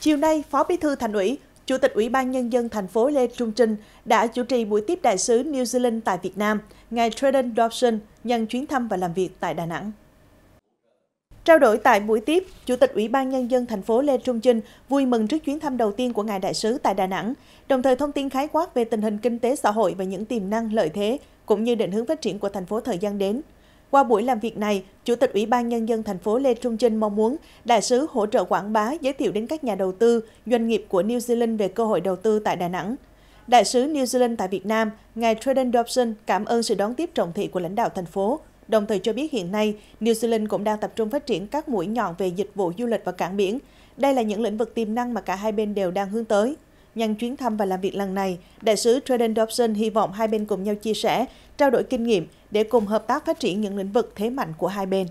Chiều nay, Phó Bí thư Thành ủy, Chủ tịch Ủy ban Nhân dân thành phố Lê Trung Trinh đã chủ trì buổi tiếp đại sứ New Zealand tại Việt Nam, ngài Traden Dobson, nhân chuyến thăm và làm việc tại Đà Nẵng. Trao đổi tại buổi tiếp, Chủ tịch Ủy ban Nhân dân thành phố Lê Trung Trinh vui mừng trước chuyến thăm đầu tiên của Ngài Đại sứ tại Đà Nẵng, đồng thời thông tin khái quát về tình hình kinh tế xã hội và những tiềm năng lợi thế, cũng như định hướng phát triển của thành phố thời gian đến. Qua buổi làm việc này, Chủ tịch Ủy ban Nhân dân thành phố Lê Trung Trinh mong muốn đại sứ hỗ trợ quảng bá, giới thiệu đến các nhà đầu tư, doanh nghiệp của New Zealand về cơ hội đầu tư tại Đà Nẵng. Đại sứ New Zealand tại Việt Nam, ngài Treden Dobson cảm ơn sự đón tiếp trọng thị của lãnh đạo thành phố, đồng thời cho biết hiện nay New Zealand cũng đang tập trung phát triển các mũi nhọn về dịch vụ du lịch và cảng biển. Đây là những lĩnh vực tiềm năng mà cả hai bên đều đang hướng tới. Nhân chuyến thăm và làm việc lần này, đại sứ Traden Dobson hy vọng hai bên cùng nhau chia sẻ, trao đổi kinh nghiệm để cùng hợp tác phát triển những lĩnh vực thế mạnh của hai bên.